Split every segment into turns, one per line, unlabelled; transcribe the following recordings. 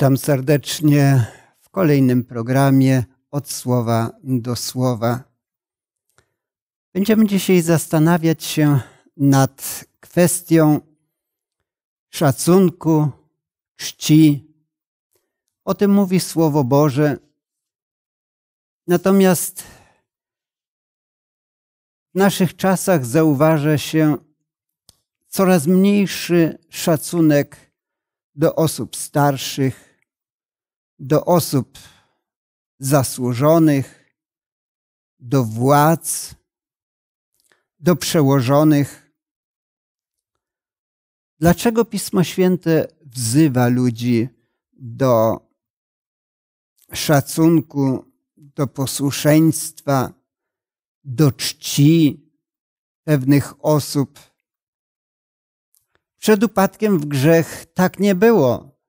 Witam serdecznie w kolejnym programie Od Słowa do Słowa. Będziemy dzisiaj zastanawiać się nad kwestią szacunku, czci. O tym mówi Słowo Boże. Natomiast w naszych czasach zauważa się coraz mniejszy szacunek do osób starszych, do osób zasłużonych, do władz, do przełożonych. Dlaczego Pismo Święte wzywa ludzi do szacunku, do posłuszeństwa, do czci pewnych osób? Przed upadkiem w grzech tak nie było.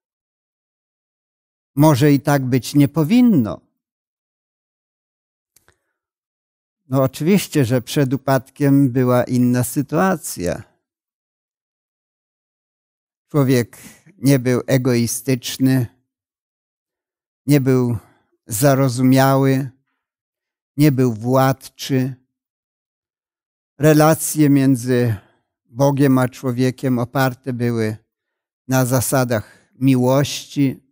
Może i tak być nie powinno. No oczywiście, że przed upadkiem była inna sytuacja. Człowiek nie był egoistyczny, nie był zarozumiały, nie był władczy. Relacje między Bogiem a człowiekiem oparte były na zasadach miłości,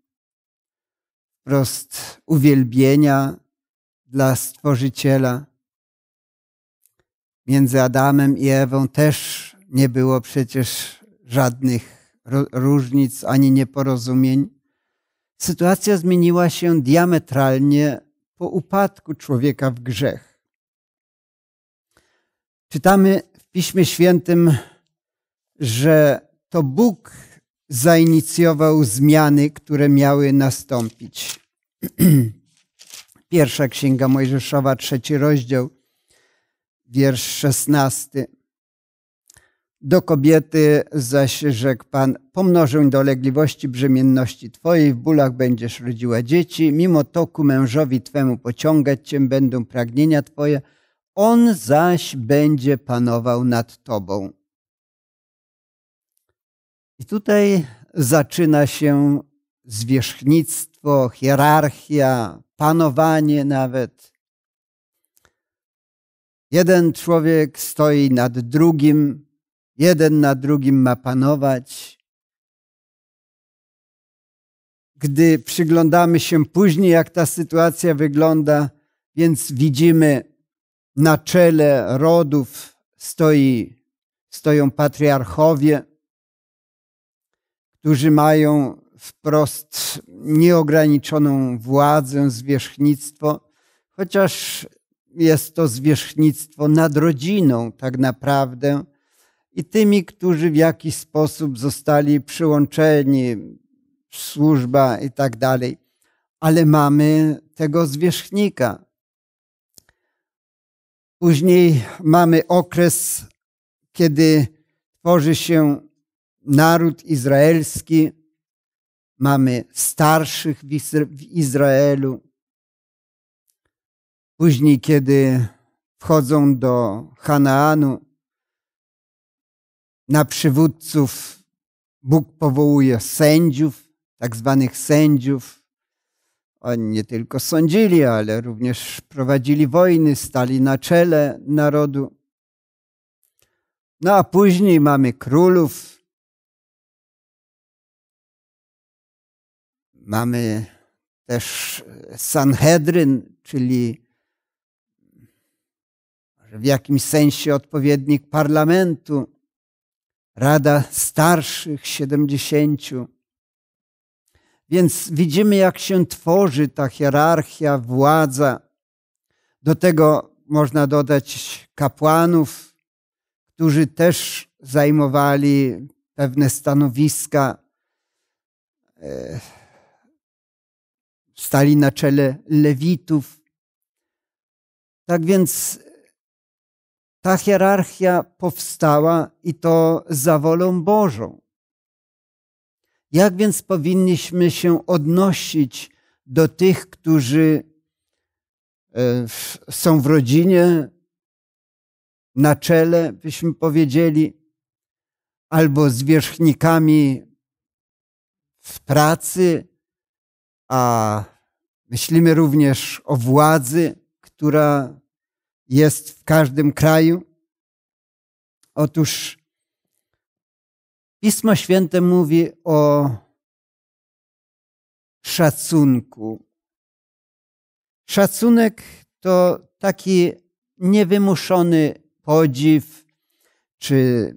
wprost uwielbienia dla Stworzyciela. Między Adamem i Ewą też nie było przecież żadnych różnic ani nieporozumień. Sytuacja zmieniła się diametralnie po upadku człowieka w grzech. Czytamy w Piśmie Świętym, że to Bóg zainicjował zmiany, które miały nastąpić. Pierwsza Księga Mojżeszowa, trzeci rozdział, wiersz szesnasty. Do kobiety zaś rzekł Pan, pomnożę dolegliwości brzemienności Twojej, w bólach będziesz rodziła dzieci, mimo to ku mężowi Twemu pociągać Cię będą pragnienia Twoje, on zaś będzie panował nad Tobą. I tutaj zaczyna się zwierzchnictwo hierarchia, panowanie nawet. Jeden człowiek stoi nad drugim, jeden nad drugim ma panować. Gdy przyglądamy się później, jak ta sytuacja wygląda, więc widzimy na czele rodów stoi, stoją patriarchowie, którzy mają wprost nieograniczoną władzę, zwierzchnictwo, chociaż jest to zwierzchnictwo nad rodziną tak naprawdę i tymi, którzy w jakiś sposób zostali przyłączeni, służba i tak dalej. Ale mamy tego zwierzchnika. Później mamy okres, kiedy tworzy się naród izraelski, mamy starszych w Izraelu. Później, kiedy wchodzą do Chanaanu na przywódców Bóg powołuje sędziów, tak zwanych sędziów. Oni nie tylko sądzili, ale również prowadzili wojny, stali na czele narodu. No a później mamy królów, Mamy też e, Sanhedryn, czyli w jakimś sensie odpowiednik parlamentu, Rada Starszych 70. Więc widzimy, jak się tworzy ta hierarchia, władza. Do tego można dodać kapłanów, którzy też zajmowali pewne stanowiska e, stali na czele lewitów. Tak więc ta hierarchia powstała i to za wolą Bożą. Jak więc powinniśmy się odnosić do tych, którzy e, są w rodzinie, na czele, byśmy powiedzieli, albo zwierzchnikami w pracy, a Myślimy również o władzy, która jest w każdym kraju. Otóż
Pismo Święte mówi o szacunku. Szacunek
to taki niewymuszony podziw czy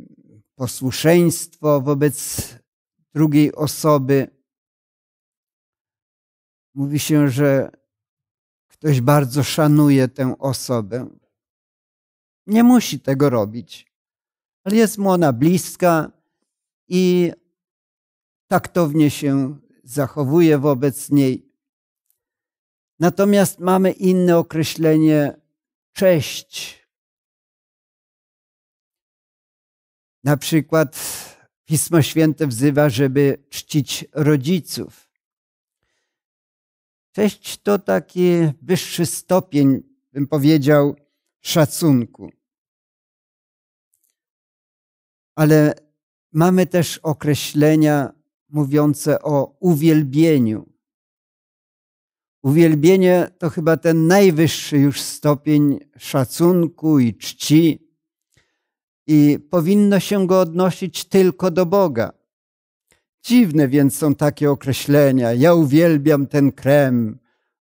posłuszeństwo wobec drugiej osoby. Mówi się, że ktoś bardzo szanuje tę osobę. Nie musi tego robić, ale jest mu ona bliska i taktownie się zachowuje wobec niej. Natomiast mamy inne określenie cześć. Na przykład Pismo Święte wzywa, żeby czcić rodziców. Cześć to taki wyższy stopień, bym powiedział, szacunku. Ale mamy też określenia mówiące o uwielbieniu. Uwielbienie to chyba ten najwyższy już stopień szacunku i czci, i powinno się go odnosić tylko do Boga. Dziwne więc są takie określenia. Ja uwielbiam ten krem,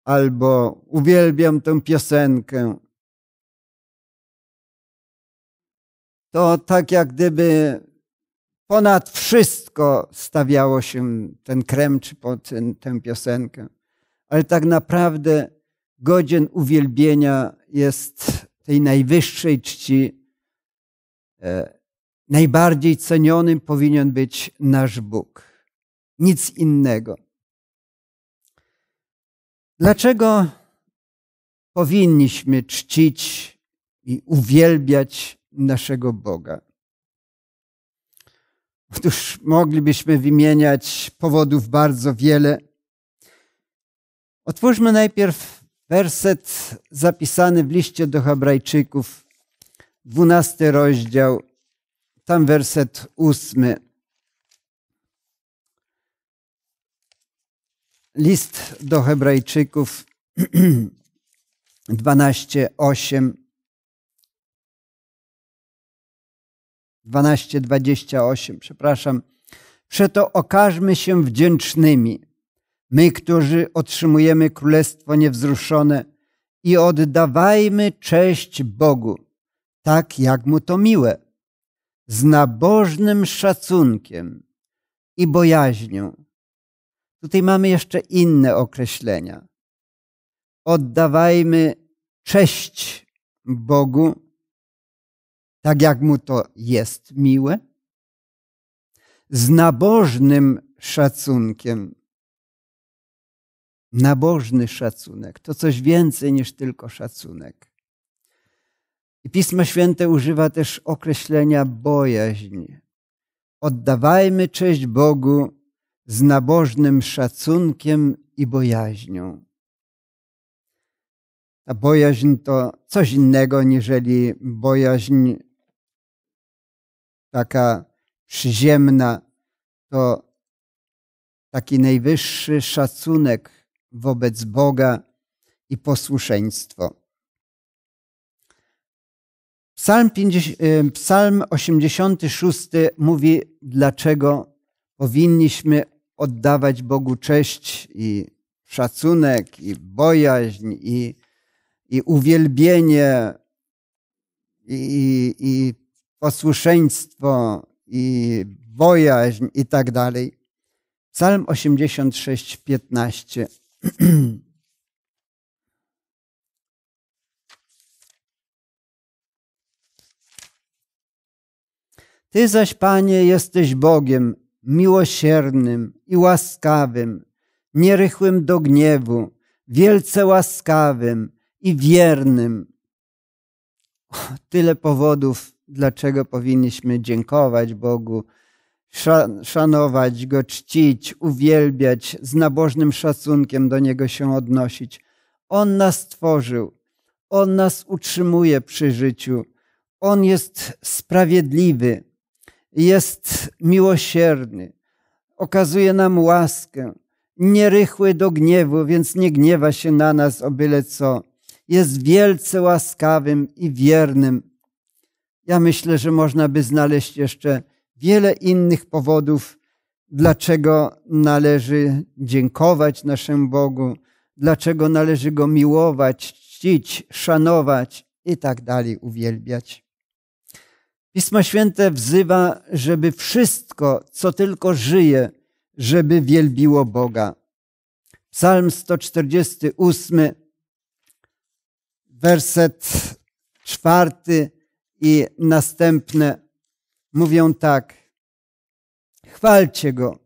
albo uwielbiam tę piosenkę. To tak jak gdyby ponad wszystko stawiało się ten krem czy pod tę piosenkę. Ale tak naprawdę godzien uwielbienia jest tej najwyższej czci. E, najbardziej cenionym powinien być nasz Bóg nic innego. Dlaczego powinniśmy czcić i uwielbiać naszego Boga? Otóż moglibyśmy wymieniać powodów bardzo wiele. Otwórzmy najpierw werset zapisany w liście do Hebrajczyków, 12 rozdział, tam werset ósmy. List do Hebrajczyków 12:8 12:28 przepraszam. Przeto okażmy się wdzięcznymi, my, którzy otrzymujemy Królestwo Niewzruszone i oddawajmy cześć Bogu, tak jak Mu to miłe, z nabożnym szacunkiem i bojaźnią, Tutaj mamy jeszcze inne określenia. Oddawajmy cześć Bogu, tak jak mu to jest miłe, z nabożnym szacunkiem. Nabożny szacunek to coś więcej niż tylko szacunek. I Pismo Święte używa też określenia bojaźń. Oddawajmy cześć Bogu z nabożnym szacunkiem i bojaźnią. Ta bojaźń to coś innego niżeli bojaźń taka przyziemna. To taki najwyższy szacunek wobec Boga i posłuszeństwo. Psalm, 50, y, psalm 86 mówi, dlaczego powinniśmy oddawać Bogu cześć i szacunek, i bojaźń, i, i uwielbienie, i, i, i posłuszeństwo, i bojaźń, i tak dalej. Psalm 86,
15.
Ty zaś, Panie, jesteś Bogiem, miłosiernym i łaskawym, nierychłym do gniewu, wielce łaskawym i wiernym. O, tyle powodów, dlaczego powinniśmy dziękować Bogu, szanować Go, czcić, uwielbiać, z nabożnym szacunkiem do Niego się odnosić. On nas stworzył, On nas utrzymuje przy życiu, On jest sprawiedliwy, jest miłosierny, okazuje nam łaskę, nierychły do gniewu, więc nie gniewa się na nas o byle co. Jest wielce łaskawym i wiernym. Ja myślę, że można by znaleźć jeszcze wiele innych powodów, dlaczego należy dziękować naszemu Bogu, dlaczego należy Go miłować, czcić, szanować i tak dalej, uwielbiać. Pismo Święte wzywa, żeby wszystko, co tylko żyje, żeby wielbiło Boga. Psalm 148, werset czwarty i następne mówią tak. Chwalcie Go,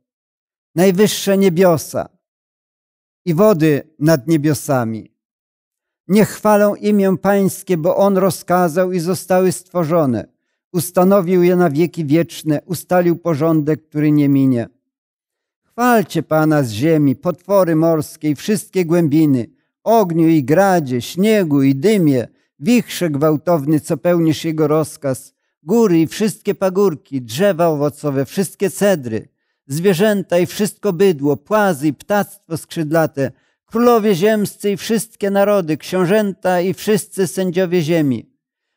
najwyższe niebiosa i wody nad niebiosami. Niech chwalą imię Pańskie, bo On rozkazał i zostały stworzone Ustanowił je na wieki wieczne, ustalił porządek, który nie minie. Chwalcie Pana z ziemi, potwory morskie i wszystkie głębiny, ogniu i gradzie, śniegu i dymie, wichrze gwałtowny, co pełnisz Jego rozkaz, góry i wszystkie pagórki, drzewa owocowe, wszystkie cedry, zwierzęta i wszystko bydło, płazy i ptactwo skrzydlate, królowie ziemscy i wszystkie narody, książęta i wszyscy sędziowie ziemi.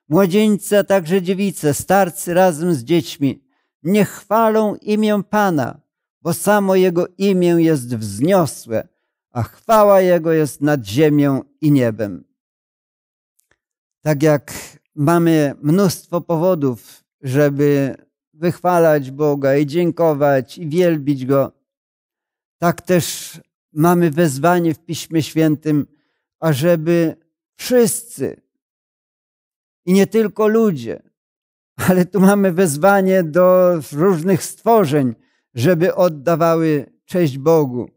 Młodzieńcy, a także dziewice, starcy razem z dziećmi, nie chwalą imię Pana, bo samo Jego imię jest wzniosłe, a chwała Jego jest nad ziemią i niebem. Tak jak mamy mnóstwo powodów, żeby wychwalać Boga i dziękować i wielbić Go, tak też mamy wezwanie w Piśmie Świętym, ażeby wszyscy i nie tylko ludzie, ale tu mamy wezwanie do różnych stworzeń, żeby oddawały cześć Bogu.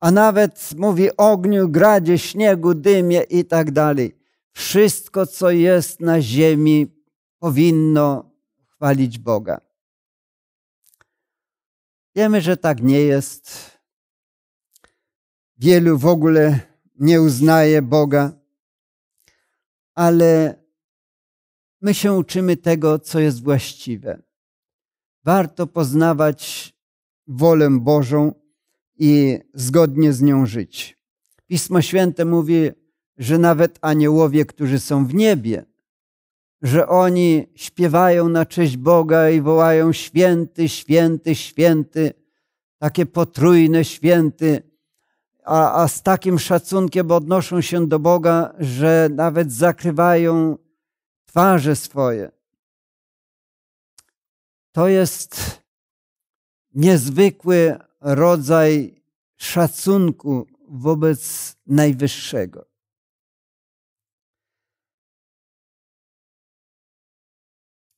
A nawet mówi ogniu, gradzie, śniegu, dymie i tak dalej. Wszystko, co jest na ziemi, powinno chwalić Boga. Wiemy, że tak nie jest. Wielu w ogóle nie uznaje Boga, ale My się uczymy tego, co jest właściwe. Warto poznawać wolę Bożą i zgodnie z nią żyć. Pismo Święte mówi, że nawet aniołowie, którzy są w niebie, że oni śpiewają na cześć Boga i wołają święty, święty, święty, takie potrójne święty, a, a z takim szacunkiem odnoszą się do Boga, że nawet zakrywają twarze swoje. To jest niezwykły rodzaj
szacunku wobec Najwyższego.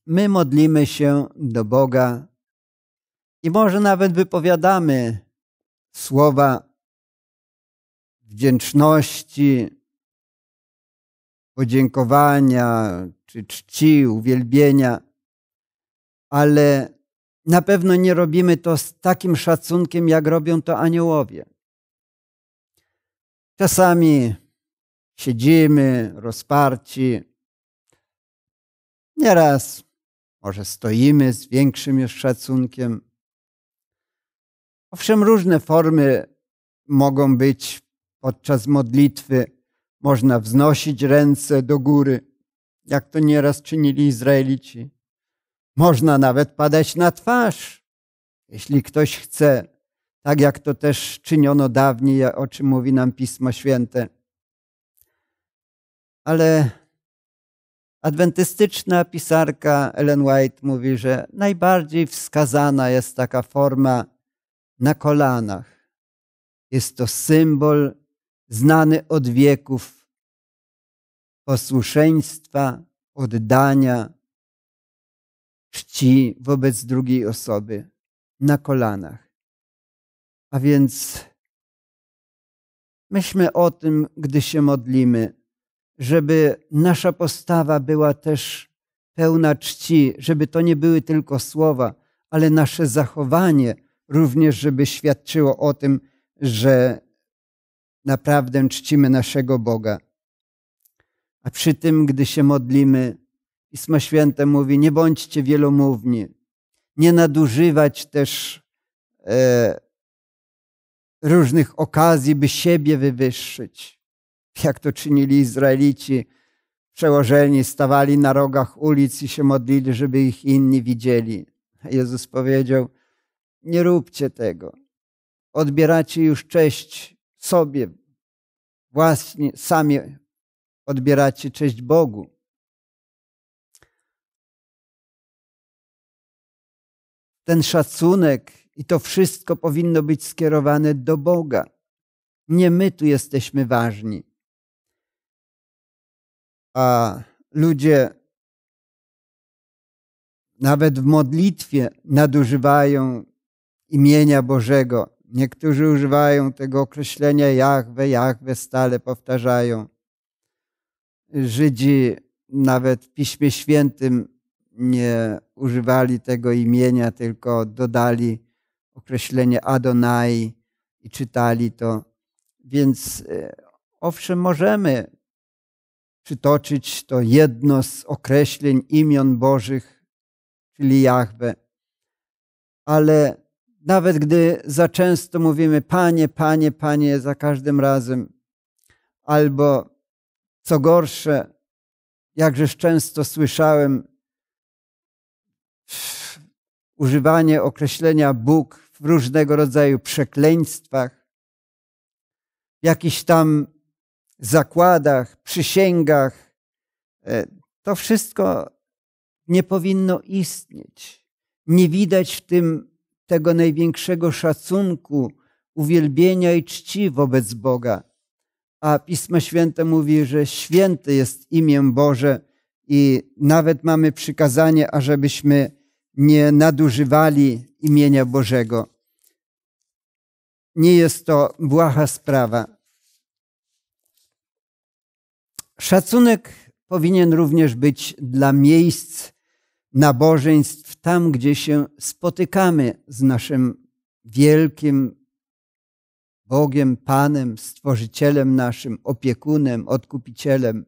My modlimy się do
Boga i może nawet wypowiadamy słowa wdzięczności, podziękowania czy czci, uwielbienia, ale na pewno nie robimy to z takim szacunkiem, jak robią to aniołowie. Czasami siedzimy rozparci, nieraz może stoimy z większym już szacunkiem. Owszem, różne formy mogą być podczas modlitwy. Można wznosić ręce do góry jak to nieraz czynili Izraelici. Można nawet padać na twarz, jeśli ktoś chce, tak jak to też czyniono dawniej, o czym mówi nam Pismo Święte. Ale adwentystyczna pisarka Ellen White mówi, że najbardziej wskazana jest taka forma na kolanach. Jest to symbol znany od wieków posłuszeństwa, oddania, czci wobec drugiej osoby na kolanach. A więc myślmy o tym, gdy się modlimy, żeby nasza postawa była też pełna czci, żeby to nie były tylko słowa, ale nasze zachowanie również, żeby świadczyło o tym, że naprawdę czcimy naszego Boga. A przy tym, gdy się modlimy, Pismo Święte mówi, nie bądźcie wielomówni, nie nadużywać też e, różnych okazji, by siebie wywyższyć. Jak to czynili Izraelici, przełożeni stawali na rogach ulic i się modlili, żeby ich inni widzieli. Jezus powiedział, nie róbcie tego. Odbieracie już
cześć sobie, właśnie sami odbieracie cześć Bogu.
Ten szacunek i to wszystko powinno być skierowane do Boga.
Nie my tu jesteśmy ważni. A ludzie nawet w modlitwie
nadużywają imienia Bożego. Niektórzy używają tego określenia Jahwe, Jahwe stale powtarzają. Żydzi nawet w Piśmie Świętym nie używali tego imienia, tylko dodali określenie Adonai i czytali to. Więc e, owszem, możemy przytoczyć to jedno z określeń imion Bożych, czyli Jahwe. Ale nawet gdy za często mówimy Panie, Panie, Panie za każdym razem, albo co gorsze, jakżeż często słyszałem używanie określenia Bóg w różnego rodzaju przekleństwach, jakichś tam zakładach, przysięgach. E, to wszystko nie powinno istnieć. Nie widać w tym tego największego szacunku, uwielbienia i czci wobec Boga a Pismo Święte mówi, że święte jest imię Boże i nawet mamy przykazanie, ażebyśmy nie nadużywali imienia Bożego. Nie jest to błaha sprawa. Szacunek powinien również być dla miejsc nabożeństw, tam gdzie się spotykamy z naszym wielkim Bogiem, Panem, Stworzycielem naszym, opiekunem, odkupicielem.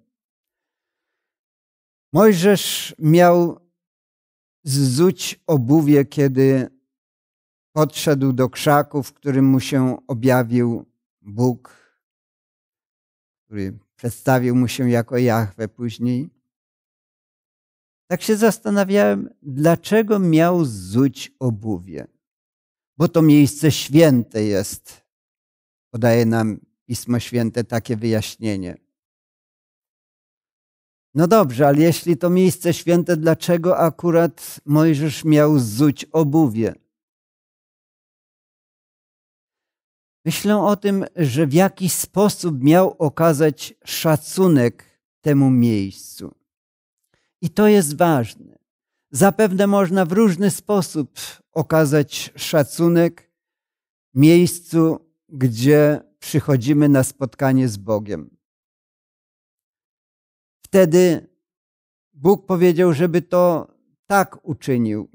Mojżesz miał zzuć obuwie, kiedy podszedł do krzaku, w którym mu się objawił Bóg, który przedstawił mu się jako Jahwe później. Tak się zastanawiałem, dlaczego miał zzuć obuwie, bo to miejsce święte jest podaje nam Pismo Święte takie wyjaśnienie. No dobrze, ale jeśli to miejsce święte, dlaczego akurat Mojżesz miał zuć obuwie? Myślę o tym, że w jakiś sposób miał okazać szacunek temu miejscu. I to jest ważne. Zapewne można w różny sposób okazać szacunek miejscu, gdzie przychodzimy na spotkanie z Bogiem. Wtedy Bóg powiedział, żeby to tak uczynił.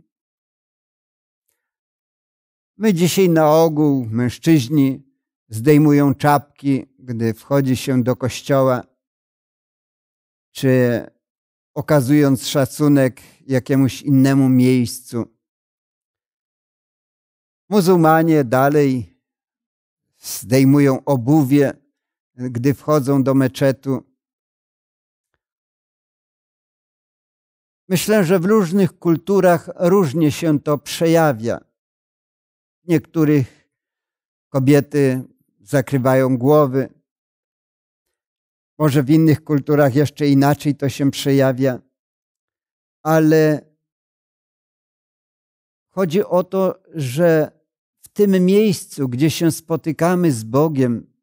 My dzisiaj na ogół, mężczyźni, zdejmują czapki, gdy wchodzi się do kościoła, czy okazując szacunek jakiemuś innemu miejscu. Muzułmanie dalej zdejmują obuwie, gdy wchodzą do meczetu. Myślę, że w różnych kulturach różnie się to przejawia. W niektórych kobiety zakrywają głowy. Może w innych kulturach jeszcze inaczej to się przejawia. Ale chodzi o to, że tym miejscu, gdzie się spotykamy z Bogiem,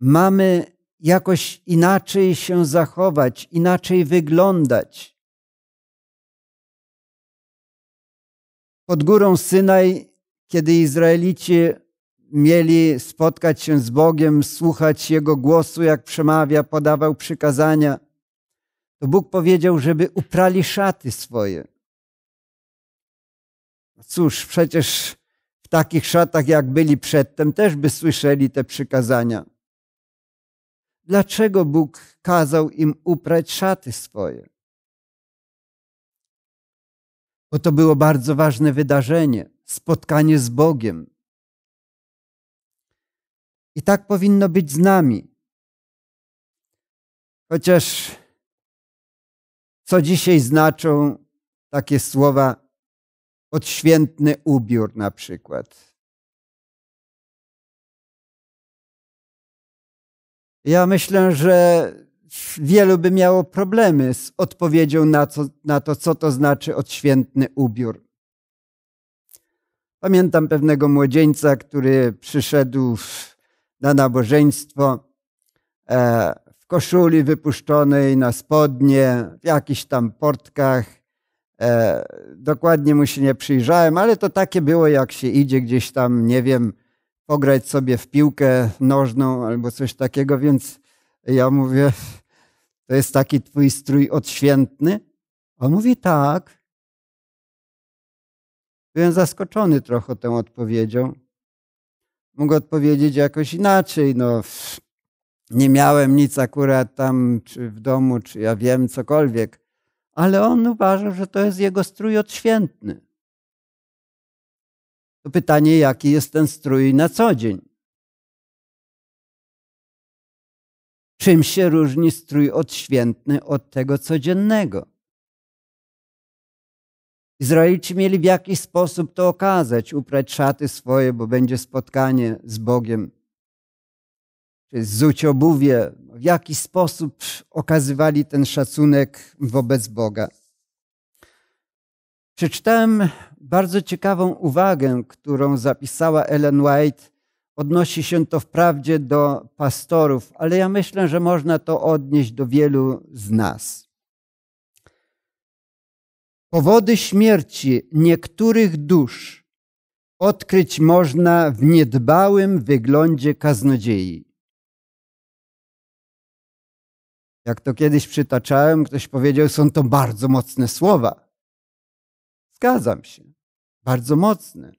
mamy jakoś inaczej się zachować, inaczej wyglądać. Pod górą Synaj, kiedy Izraelici mieli spotkać się z Bogiem, słuchać Jego głosu, jak przemawia, podawał przykazania, to Bóg powiedział, żeby uprali szaty swoje. No cóż, przecież takich szatach, jak byli przedtem, też by słyszeli te przykazania. Dlaczego Bóg kazał im uprać szaty swoje? Bo to było bardzo ważne wydarzenie, spotkanie z Bogiem. I tak powinno być z nami. Chociaż co dzisiaj znaczą takie słowa
odświętny ubiór na przykład. Ja myślę, że wielu
by miało problemy z odpowiedzią na, co, na to, co to znaczy odświętny ubiór. Pamiętam pewnego młodzieńca, który przyszedł na nabożeństwo e, w koszuli wypuszczonej na spodnie, w jakichś tam portkach E, dokładnie mu się nie przyjrzałem, ale to takie było, jak się idzie gdzieś tam, nie wiem, pograć sobie w piłkę nożną albo coś takiego, więc ja mówię, to jest taki twój strój odświętny? On mówi, tak. Byłem zaskoczony trochę tą odpowiedzią. Mógł odpowiedzieć jakoś inaczej, no nie miałem nic akurat tam, czy w domu, czy ja wiem cokolwiek ale on uważał, że to jest jego strój odświętny.
To pytanie, jaki jest ten strój na co dzień? Czym się różni strój odświętny od tego codziennego? Izraelici
mieli w jakiś sposób to okazać, uprać szaty swoje, bo będzie spotkanie z Bogiem czy obuwie, w jaki sposób okazywali ten szacunek wobec Boga. Przeczytałem bardzo ciekawą uwagę, którą zapisała Ellen White. Odnosi się to wprawdzie do pastorów, ale ja myślę, że można to odnieść do wielu z nas. Powody śmierci niektórych dusz odkryć można w niedbałym wyglądzie kaznodziei Jak to kiedyś przytaczałem, ktoś powiedział, są to bardzo mocne słowa. Zgadzam się. Bardzo mocne.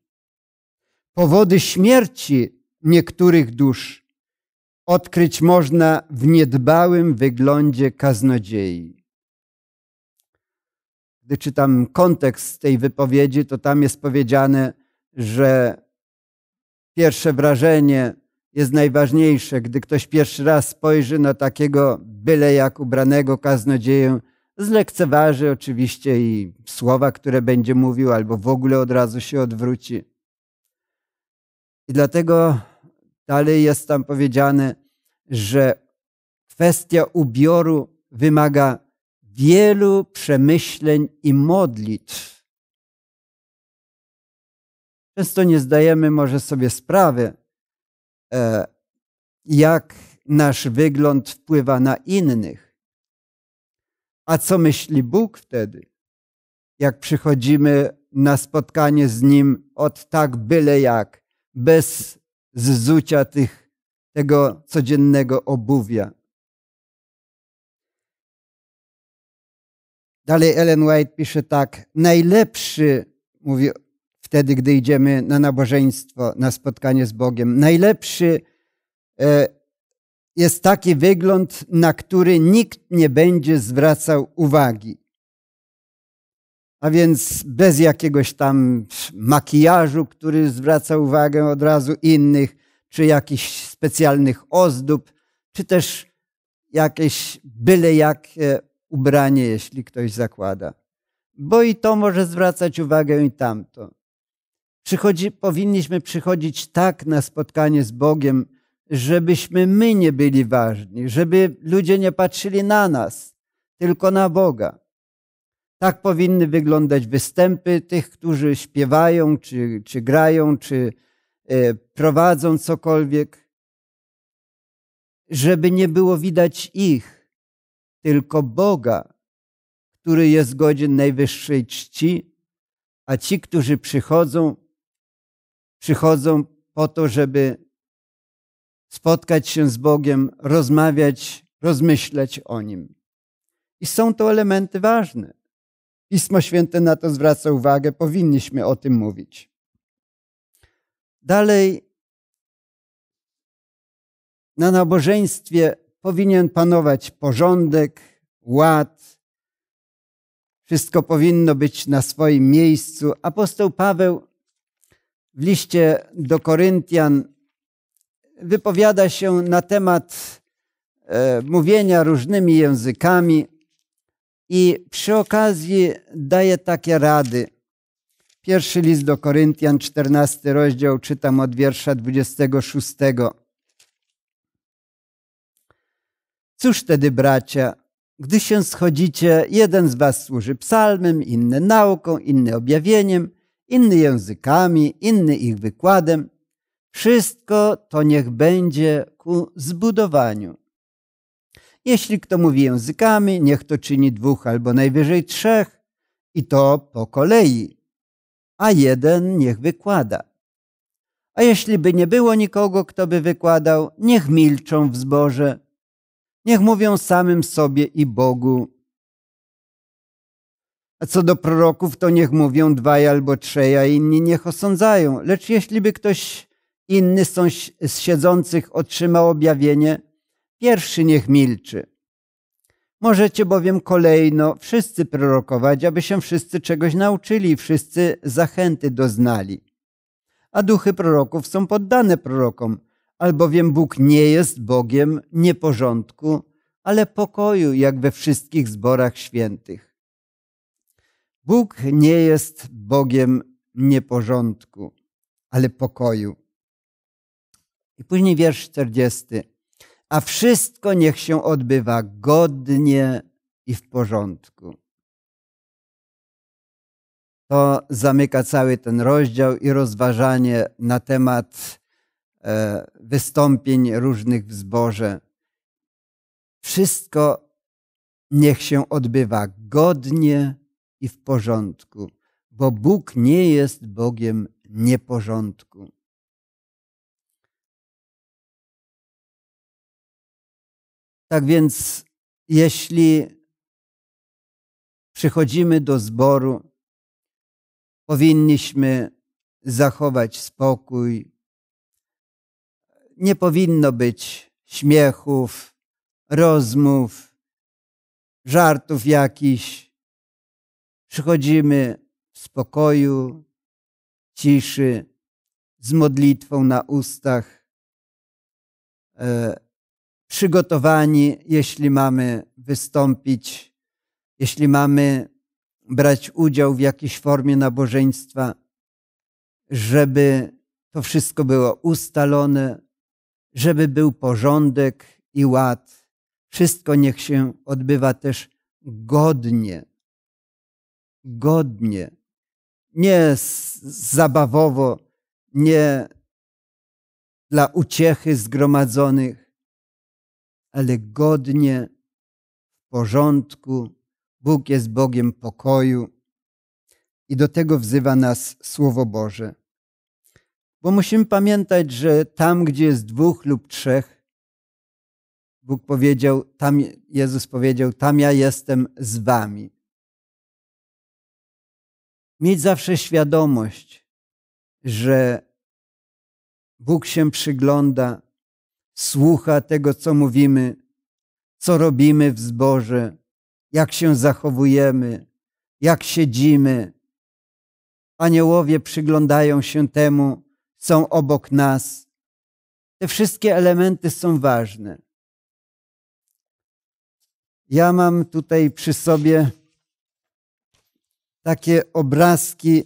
Powody śmierci niektórych dusz odkryć można w niedbałym wyglądzie kaznodziei. Gdy czytam kontekst tej wypowiedzi, to tam jest powiedziane, że pierwsze wrażenie jest najważniejsze. Gdy ktoś pierwszy raz spojrzy na takiego byle jak ubranego kaznodzieję, zlekceważy oczywiście i słowa, które będzie mówił, albo w ogóle od razu się odwróci. I dlatego dalej jest tam powiedziane, że kwestia ubioru wymaga wielu przemyśleń i modlitw. Często nie zdajemy może sobie sprawy, e, jak nasz wygląd wpływa na innych. A co myśli Bóg wtedy, jak przychodzimy na spotkanie z Nim od tak byle jak, bez zzucia tych, tego codziennego obuwia? Dalej Ellen White pisze tak: Najlepszy, mówi wtedy, gdy idziemy na nabożeństwo, na spotkanie z Bogiem, najlepszy e, jest taki wygląd, na który nikt nie będzie zwracał uwagi. A więc bez jakiegoś tam makijażu, który zwraca uwagę od razu innych, czy jakichś specjalnych ozdób, czy też jakieś byle jakie ubranie, jeśli ktoś zakłada. Bo i to może zwracać uwagę i tamto. Przychodzi, powinniśmy przychodzić tak na spotkanie z Bogiem, żebyśmy my nie byli ważni, żeby ludzie nie patrzyli na nas, tylko na Boga. Tak powinny wyglądać występy tych, którzy śpiewają, czy, czy grają, czy e, prowadzą cokolwiek, żeby nie było widać ich, tylko Boga, który jest godzien najwyższej czci, a ci, którzy przychodzą, przychodzą po to, żeby spotkać się z Bogiem, rozmawiać, rozmyśleć o Nim. I są to elementy ważne. Pismo Święte na to zwraca uwagę, powinniśmy o tym mówić. Dalej, na nabożeństwie powinien panować porządek, ład. Wszystko powinno być na swoim miejscu. Apostoł Paweł w liście do Koryntian wypowiada się na temat e, mówienia różnymi językami i przy okazji daje takie rady. Pierwszy list do Koryntian, 14 rozdział, czytam od wiersza 26. Cóż wtedy, bracia, gdy się schodzicie, jeden z was służy psalmem, inny nauką, inny objawieniem, inny językami, inny ich wykładem – wszystko to niech będzie ku zbudowaniu. Jeśli kto mówi językami, niech to czyni dwóch albo najwyżej trzech i to po kolei, a jeden niech wykłada. A jeśli by nie było nikogo, kto by wykładał, niech milczą w zborze, niech mówią samym sobie i Bogu. A co do proroków, to niech mówią dwaj albo trzej, a inni niech osądzają. Lecz jeśli by ktoś Inny z siedzących otrzymał objawienie, pierwszy niech milczy. Możecie bowiem kolejno wszyscy prorokować, aby się wszyscy czegoś nauczyli i wszyscy zachęty doznali. A duchy proroków są poddane prorokom, albowiem Bóg nie jest Bogiem nieporządku, ale pokoju, jak we wszystkich zborach świętych. Bóg nie jest Bogiem nieporządku, ale pokoju. I później wiersz 40. A wszystko niech się odbywa godnie i w porządku. To zamyka cały ten rozdział i rozważanie na temat e, wystąpień różnych w zborze. Wszystko niech się odbywa godnie i w porządku, bo Bóg
nie jest Bogiem nieporządku. Tak więc, jeśli przychodzimy do zboru,
powinniśmy zachować spokój. Nie powinno być śmiechów, rozmów, żartów jakichś. Przychodzimy w spokoju, ciszy, z modlitwą na ustach. E, przygotowani, jeśli mamy wystąpić, jeśli mamy brać udział w jakiejś formie nabożeństwa, żeby to wszystko było ustalone, żeby był porządek i ład. Wszystko niech się odbywa też godnie. Godnie. Nie zabawowo, nie dla uciechy zgromadzonych, ale godnie, w porządku. Bóg jest Bogiem pokoju i do tego wzywa nas Słowo Boże. Bo musimy pamiętać, że tam, gdzie jest dwóch lub trzech, Bóg powiedział, tam, Jezus powiedział, tam ja jestem z wami. Mieć zawsze świadomość, że Bóg się przygląda, słucha tego, co mówimy, co robimy w zborze, jak się zachowujemy, jak siedzimy. Aniołowie przyglądają się temu, są obok nas. Te wszystkie elementy są ważne. Ja mam tutaj przy sobie takie obrazki,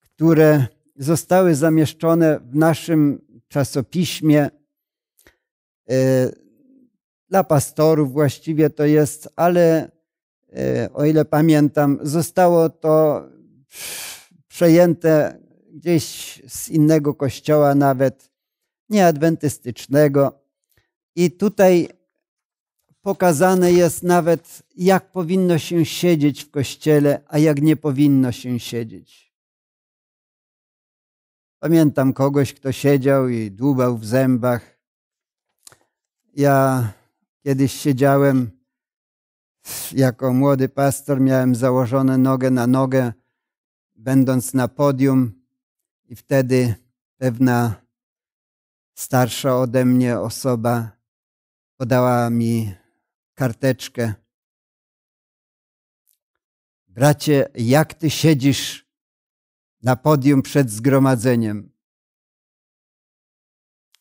które zostały zamieszczone w naszym czasopiśmie Y, dla pastorów właściwie to jest, ale y, o ile pamiętam, zostało to przejęte gdzieś z innego kościoła, nawet nieadwentystycznego. I tutaj pokazane jest nawet, jak powinno się siedzieć w kościele, a jak nie powinno się siedzieć. Pamiętam kogoś, kto siedział i dłubał w zębach, ja kiedyś siedziałem jako młody pastor, miałem założone nogę na nogę, będąc na podium, i wtedy pewna starsza ode mnie osoba podała mi karteczkę.
Bracie, jak ty siedzisz na podium przed zgromadzeniem?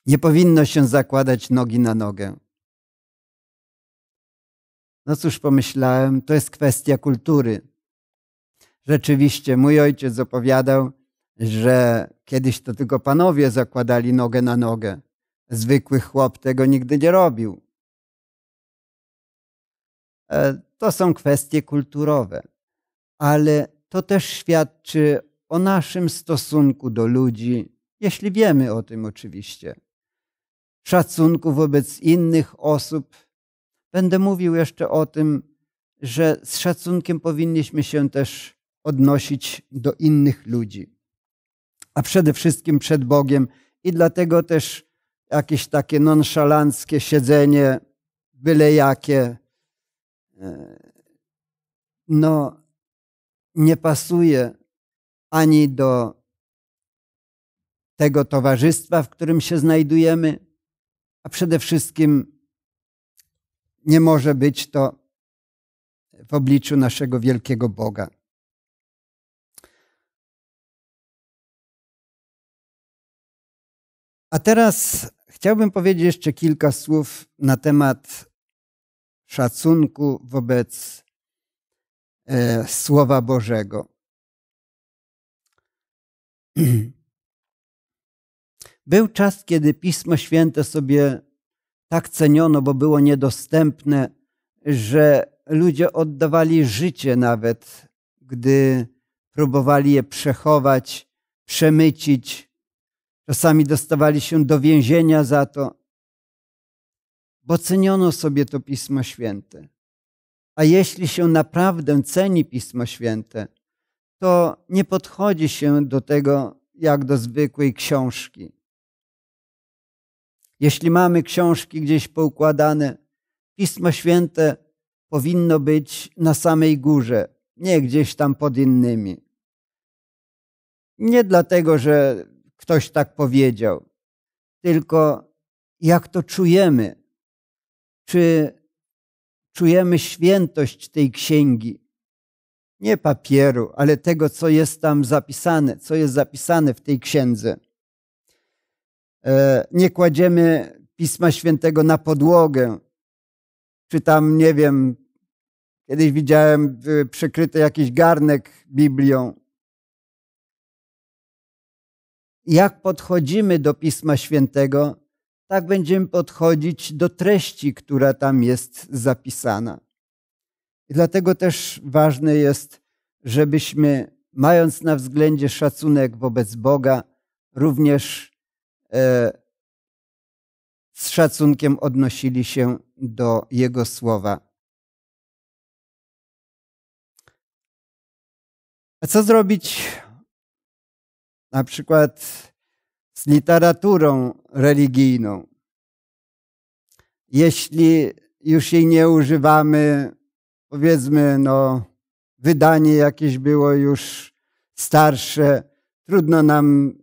Nie
powinno się zakładać nogi na nogę. No cóż, pomyślałem, to jest kwestia kultury. Rzeczywiście, mój ojciec opowiadał, że kiedyś to tylko panowie zakładali nogę na nogę. Zwykły chłop tego nigdy nie robił. E, to są kwestie kulturowe, ale to też świadczy o naszym stosunku do ludzi, jeśli wiemy o tym oczywiście szacunku wobec innych osób. Będę mówił jeszcze o tym, że z szacunkiem powinniśmy się też odnosić do innych ludzi, a przede wszystkim przed Bogiem. I dlatego też jakieś takie nonszalanckie siedzenie, byle jakie, e, no, nie pasuje ani do tego towarzystwa, w którym się znajdujemy, a przede wszystkim nie może być to
w obliczu naszego wielkiego Boga. A teraz chciałbym powiedzieć jeszcze kilka słów na temat szacunku
wobec e, Słowa Bożego. Był czas, kiedy Pismo Święte sobie tak ceniono, bo było niedostępne, że ludzie oddawali życie nawet, gdy próbowali je przechować, przemycić. Czasami dostawali się do więzienia za to, bo ceniono sobie to Pismo Święte. A jeśli się naprawdę ceni Pismo Święte, to nie podchodzi się do tego jak do zwykłej książki. Jeśli mamy książki gdzieś poukładane, Pismo Święte powinno być na samej górze, nie gdzieś tam pod innymi. Nie dlatego, że ktoś tak powiedział, tylko jak to czujemy. Czy czujemy świętość tej księgi? Nie papieru, ale tego, co jest tam zapisane, co jest zapisane w tej księdze. E, nie kładziemy Pisma Świętego na podłogę, czy tam, nie wiem, kiedyś widziałem y, przykryty jakiś garnek Biblią. Jak podchodzimy do Pisma Świętego, tak będziemy podchodzić do treści, która tam jest zapisana. I dlatego też ważne jest, żebyśmy, mając na względzie szacunek wobec Boga, również E,
z szacunkiem odnosili się do Jego słowa. A co zrobić na przykład z literaturą religijną?
Jeśli już jej nie używamy, powiedzmy, no, wydanie jakieś było już starsze, trudno nam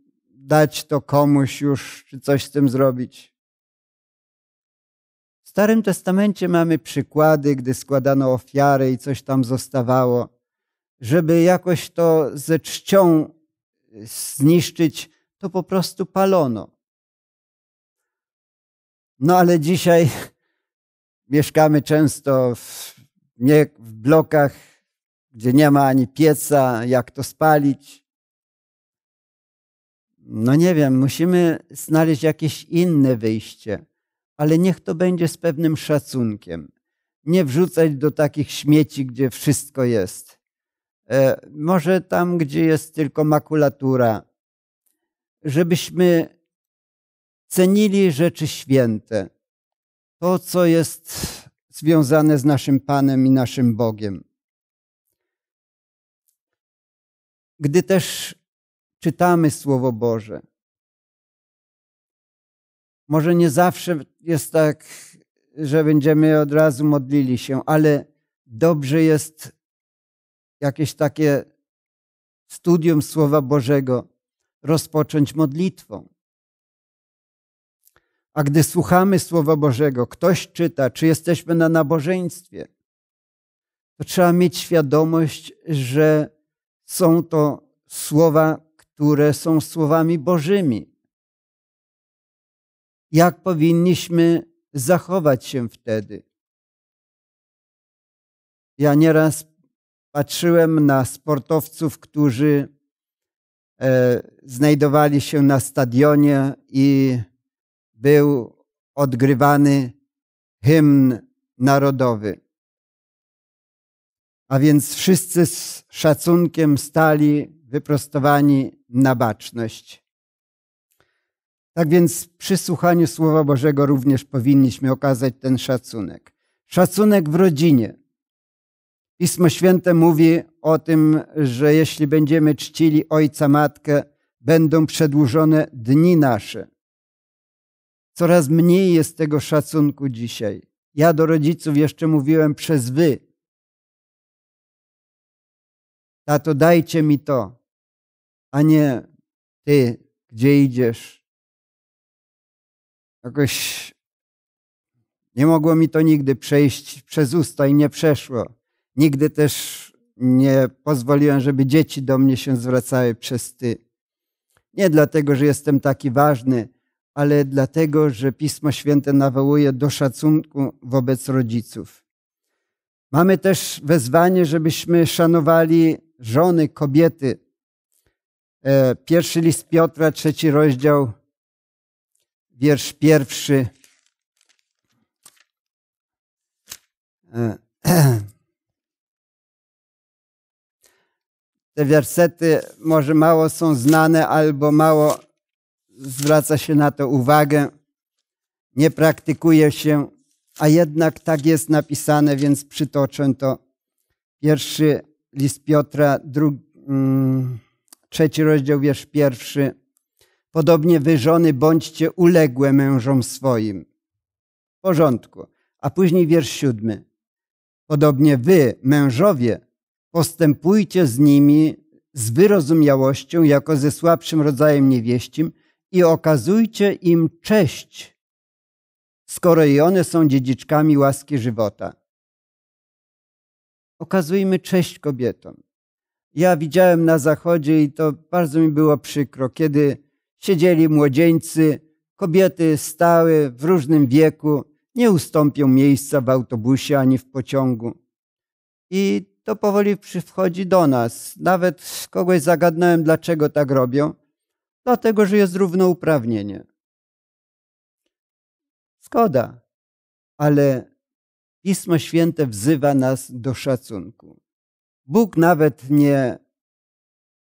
dać to komuś już, czy coś z tym zrobić. W Starym Testamencie mamy przykłady, gdy składano ofiary i coś tam zostawało. Żeby jakoś to ze czcią y, zniszczyć, to po prostu palono. No ale dzisiaj mieszkamy często w, nie, w blokach, gdzie nie ma ani pieca, jak to spalić no nie wiem, musimy znaleźć jakieś inne wyjście, ale niech to będzie z pewnym szacunkiem. Nie wrzucać do takich śmieci, gdzie wszystko jest. E, może tam, gdzie jest tylko makulatura, żebyśmy cenili rzeczy święte, to, co jest związane z naszym Panem i
naszym Bogiem. Gdy też czytamy Słowo Boże. Może
nie zawsze jest tak, że będziemy od razu modlili się, ale dobrze jest jakieś takie studium Słowa Bożego rozpocząć modlitwą. A gdy słuchamy Słowa Bożego, ktoś czyta, czy jesteśmy na nabożeństwie, to trzeba mieć świadomość, że są to słowa które są słowami Bożymi. Jak powinniśmy zachować się wtedy? Ja nieraz patrzyłem na sportowców, którzy e, znajdowali się na stadionie i był odgrywany hymn narodowy. A więc wszyscy z szacunkiem stali wyprostowani na baczność. Tak więc przy słuchaniu Słowa Bożego również powinniśmy okazać ten szacunek. Szacunek w rodzinie. Pismo Święte mówi o tym, że jeśli będziemy czcili ojca, matkę, będą przedłużone dni nasze. Coraz mniej jest tego szacunku dzisiaj. Ja do rodziców jeszcze mówiłem przez wy.
Tato, dajcie mi to a nie ty, gdzie idziesz.
Jakoś nie mogło mi to nigdy przejść przez usta i nie przeszło. Nigdy też nie pozwoliłem, żeby dzieci do mnie się zwracały przez ty. Nie dlatego, że jestem taki ważny, ale dlatego, że Pismo Święte nawołuje do szacunku wobec rodziców. Mamy też wezwanie, żebyśmy szanowali żony, kobiety, E, pierwszy list Piotra, trzeci rozdział, wiersz pierwszy.
E,
te wersety może mało są znane albo mało zwraca się na to uwagę, nie praktykuje się, a jednak tak jest napisane, więc przytoczę to. Pierwszy list Piotra, drugi. Mm, trzeci rozdział, wiersz pierwszy. Podobnie wy żony bądźcie uległe mężom swoim. W porządku. A później wiersz siódmy. Podobnie wy, mężowie, postępujcie z nimi z wyrozumiałością, jako ze słabszym rodzajem niewieścim i okazujcie im cześć, skoro i one są dziedziczkami łaski żywota. Okazujmy cześć kobietom ja widziałem na zachodzie i to bardzo mi było przykro, kiedy siedzieli młodzieńcy, kobiety stały w różnym wieku, nie ustąpią miejsca w autobusie ani w pociągu. I to powoli przychodzi do nas. Nawet kogoś zagadnąłem, dlaczego tak robią. Dlatego, że jest równouprawnienie. Skoda, ale Pismo Święte wzywa nas do szacunku. Bóg nawet nie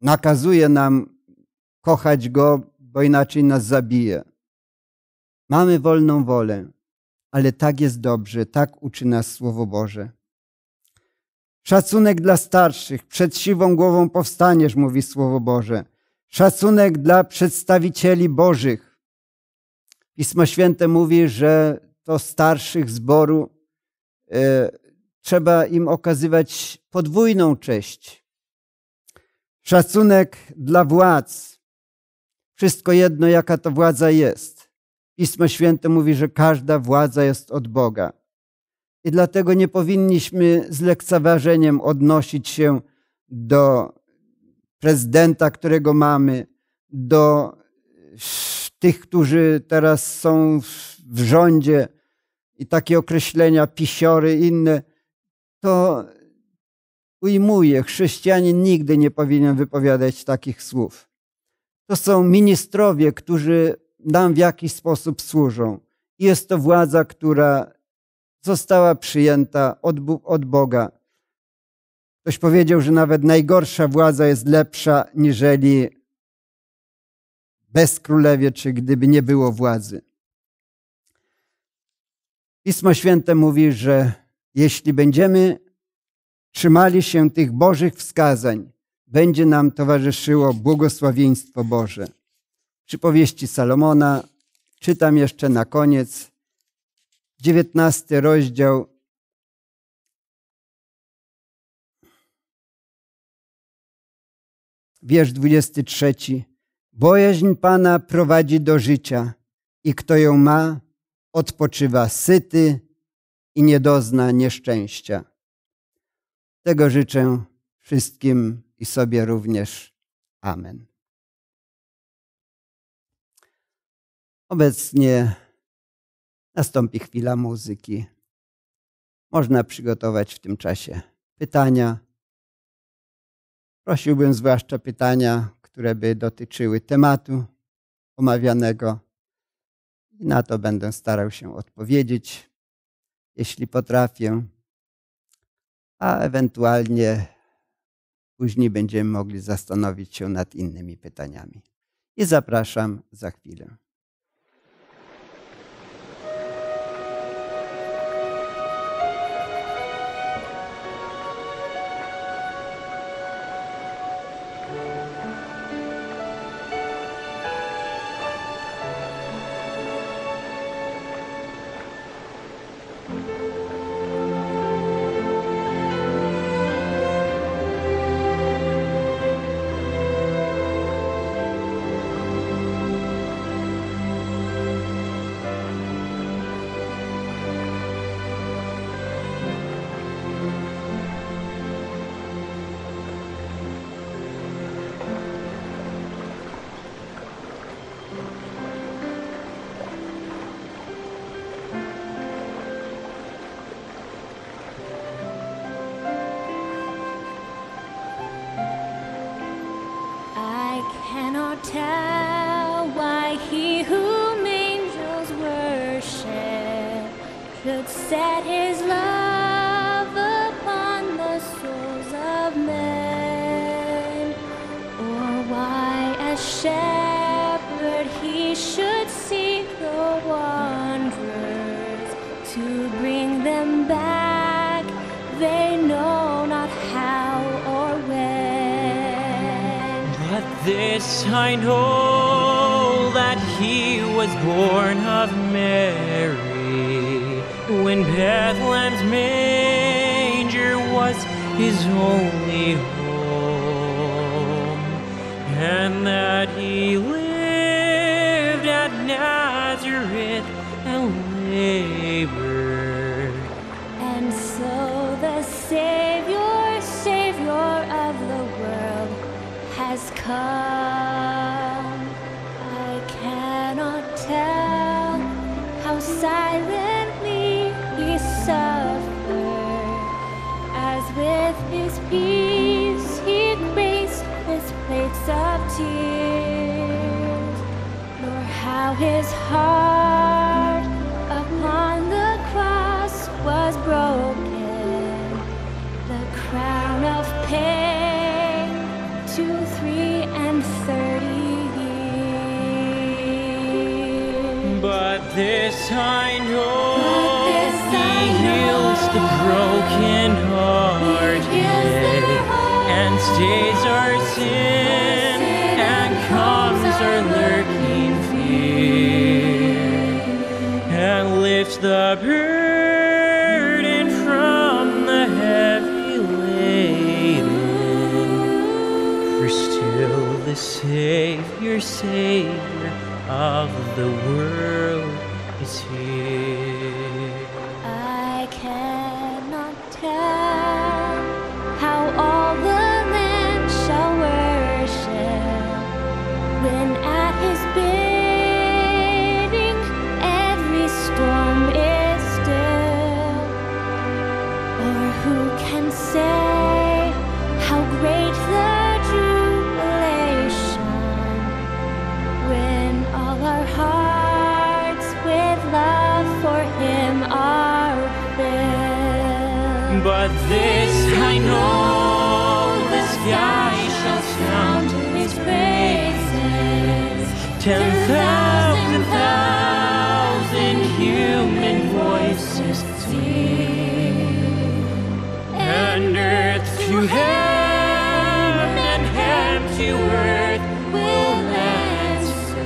nakazuje nam kochać Go, bo inaczej nas zabije. Mamy wolną wolę, ale tak jest dobrze, tak uczy nas Słowo Boże. Szacunek dla starszych, przed siwą głową powstaniesz, mówi Słowo Boże. Szacunek dla przedstawicieli Bożych. Pismo Święte mówi, że to starszych zboru y, trzeba im okazywać podwójną cześć. Szacunek dla władz. Wszystko jedno, jaka to władza jest. Pismo Święte mówi, że każda władza jest od Boga. I dlatego nie powinniśmy z lekceważeniem odnosić się do prezydenta, którego mamy, do tych, którzy teraz są w rządzie i takie określenia, pisiory, inne, to ujmuje, chrześcijanin nigdy nie powinien wypowiadać takich słów. To są ministrowie, którzy nam w jakiś sposób służą. Jest to władza, która została przyjęta od, od Boga. Ktoś powiedział, że nawet najgorsza władza jest lepsza niżeli bez królewie, czy gdyby nie było władzy. Pismo Święte mówi, że jeśli będziemy trzymali się tych Bożych wskazań, będzie nam towarzyszyło błogosławieństwo Boże. Przypowieści Salomona, czytam jeszcze na
koniec, 19 rozdział. Wiersz 23.
Bojaźń Pana prowadzi do życia i kto ją ma, odpoczywa syty i nie dozna nieszczęścia. Tego życzę wszystkim i sobie również. Amen. Obecnie nastąpi chwila muzyki. Można przygotować w tym czasie pytania. Prosiłbym zwłaszcza pytania, które by dotyczyły tematu omawianego. I na to będę starał się odpowiedzieć, jeśli potrafię a ewentualnie później będziemy mogli zastanowić się nad innymi pytaniami. I zapraszam za chwilę. thank you
heart upon the cross was broken, the crown of pain to three and
thirty
years. But this I know. This he I heals know. the broken heart he and stays our sin. the burden from the heavy laden. For still the Savior, Savior of the world. heaven and to earth will answer.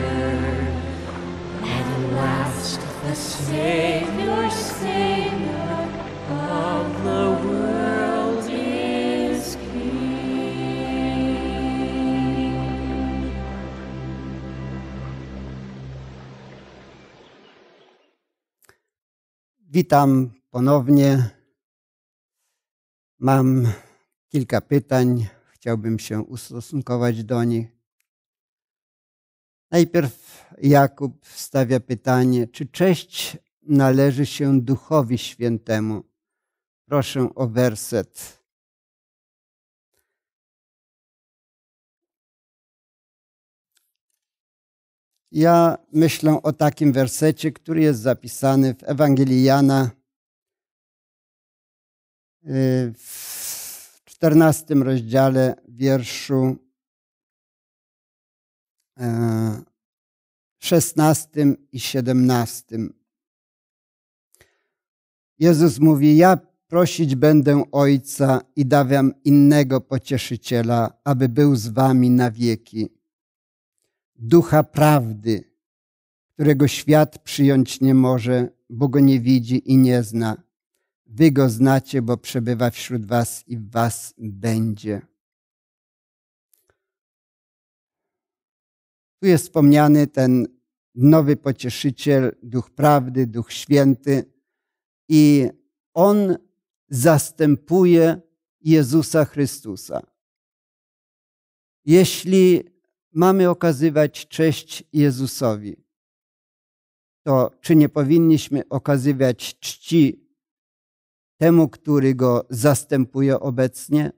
at last the Savior, Savior of the world is King.
Witam ponownie. Mam kilka pytań, chciałbym się ustosunkować do nich. Najpierw Jakub stawia pytanie, czy cześć należy się Duchowi Świętemu? Proszę o werset.
Ja myślę o takim wersecie, który jest
zapisany w Ewangelii Jana y, w 14 rozdziale wierszu 16 e, i 17. Jezus mówi: Ja prosić będę Ojca i dawiam innego pocieszyciela, aby był z wami na wieki. Ducha prawdy, którego świat przyjąć nie może, bo go nie widzi i nie zna. Wy go znacie, bo przebywa wśród was i w was będzie. Tu jest wspomniany ten nowy pocieszyciel, duch prawdy, duch święty, i on zastępuje Jezusa Chrystusa. Jeśli mamy okazywać cześć Jezusowi, to czy nie powinniśmy okazywać czci temu, który go zastępuje obecnie?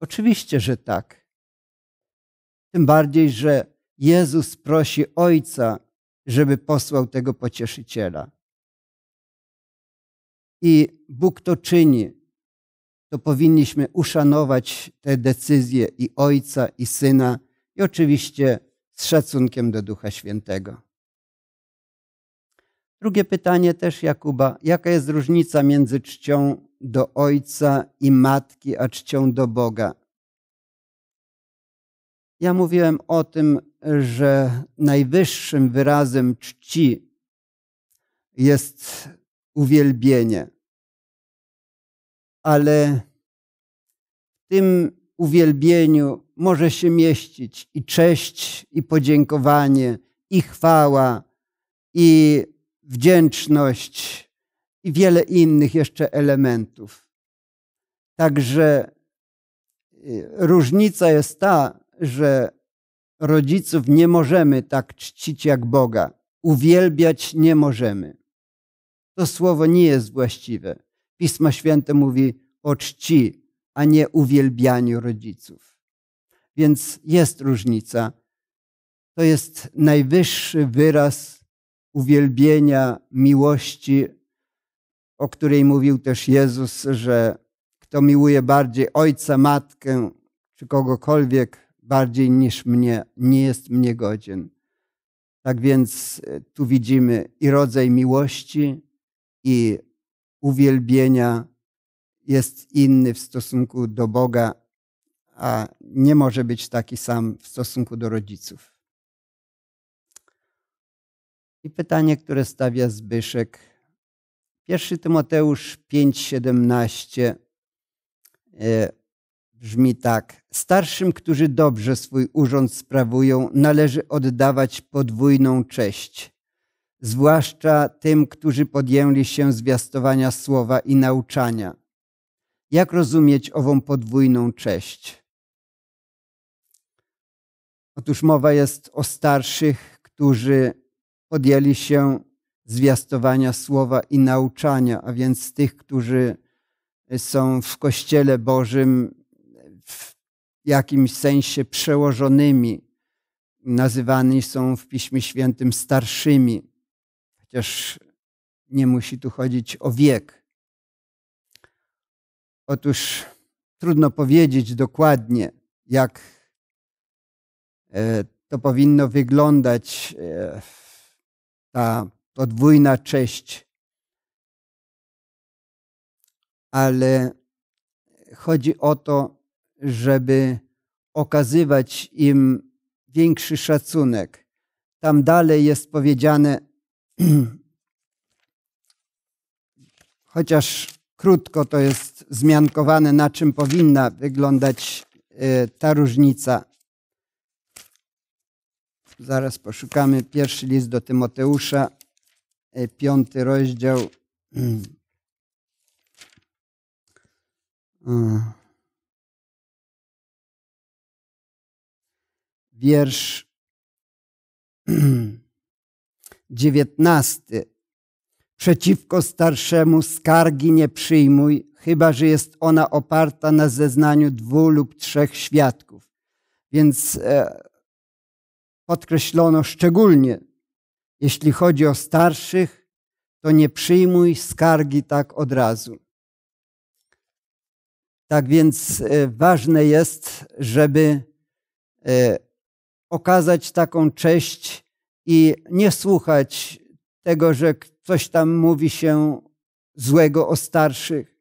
Oczywiście, że tak. Tym bardziej, że Jezus prosi Ojca, żeby posłał tego pocieszyciela. I Bóg to czyni. To powinniśmy uszanować te decyzje i Ojca, i Syna, i oczywiście z szacunkiem do Ducha Świętego. Drugie pytanie też Jakuba. Jaka jest różnica między czcią do ojca i matki, a czcią do Boga? Ja mówiłem o tym, że najwyższym wyrazem
czci jest uwielbienie. Ale w tym uwielbieniu
może się mieścić i cześć, i podziękowanie, i chwała, i wdzięczność i wiele innych jeszcze elementów. Także y, różnica jest ta, że rodziców nie możemy tak czcić jak Boga. Uwielbiać nie możemy. To słowo nie jest właściwe. Pismo Święte mówi o czci, a nie uwielbianiu rodziców. Więc jest różnica. To jest najwyższy wyraz uwielbienia, miłości, o której mówił też Jezus, że kto miłuje bardziej ojca, matkę czy kogokolwiek bardziej niż mnie, nie jest mnie godzien. Tak więc e, tu widzimy i rodzaj miłości, i uwielbienia jest inny w stosunku do Boga, a nie może być taki sam w stosunku do rodziców. I pytanie, które stawia Zbyszek. Pierwszy Tymoteusz 5:17 e, brzmi tak: Starszym, którzy dobrze swój urząd sprawują, należy oddawać podwójną cześć, zwłaszcza tym, którzy podjęli się zwiastowania słowa i nauczania. Jak rozumieć ową podwójną cześć? Otóż mowa jest o starszych, którzy podjęli się zwiastowania słowa i nauczania, a więc tych, którzy są w Kościele Bożym w jakimś sensie przełożonymi, nazywani są w Piśmie Świętym starszymi, chociaż nie musi tu chodzić o wiek. Otóż trudno powiedzieć dokładnie, jak e, to powinno wyglądać e, ta podwójna cześć. Ale chodzi o to, żeby okazywać im większy szacunek. Tam dalej jest powiedziane, chociaż krótko to jest zmiankowane, na czym powinna wyglądać y, ta różnica zaraz poszukamy. Pierwszy list do Tymoteusza, e, piąty rozdział.
Wiersz
dziewiętnasty. Przeciwko starszemu skargi nie przyjmuj, chyba że jest ona oparta na zeznaniu dwóch lub trzech świadków. Więc e, podkreślono szczególnie, jeśli chodzi o starszych, to nie przyjmuj skargi tak od razu. Tak więc e, ważne jest, żeby e, okazać taką cześć i nie słuchać tego, że coś tam mówi się złego o starszych.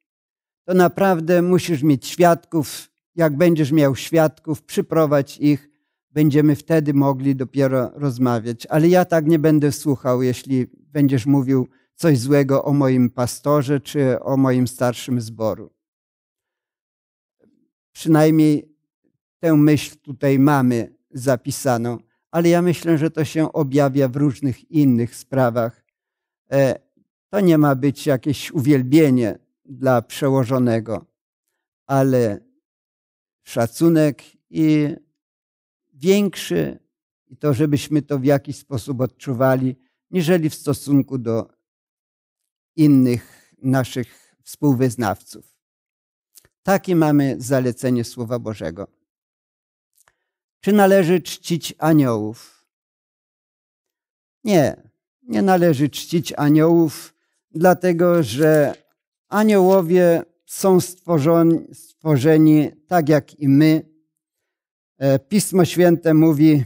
To naprawdę musisz mieć świadków. Jak będziesz miał świadków, przyprowadź ich będziemy wtedy mogli dopiero rozmawiać. Ale ja tak nie będę słuchał, jeśli będziesz mówił coś złego o moim pastorze czy o moim starszym zboru. Przynajmniej tę myśl tutaj mamy zapisaną, ale ja myślę, że to się objawia w różnych innych sprawach. E, to nie ma być jakieś uwielbienie dla przełożonego, ale szacunek i większy i to, żebyśmy to w jakiś sposób odczuwali, niżeli w stosunku do innych naszych współwyznawców. Takie mamy zalecenie Słowa Bożego. Czy należy czcić aniołów? Nie, nie należy czcić aniołów, dlatego że aniołowie są stworzeni, stworzeni tak jak i my, E, Pismo Święte mówi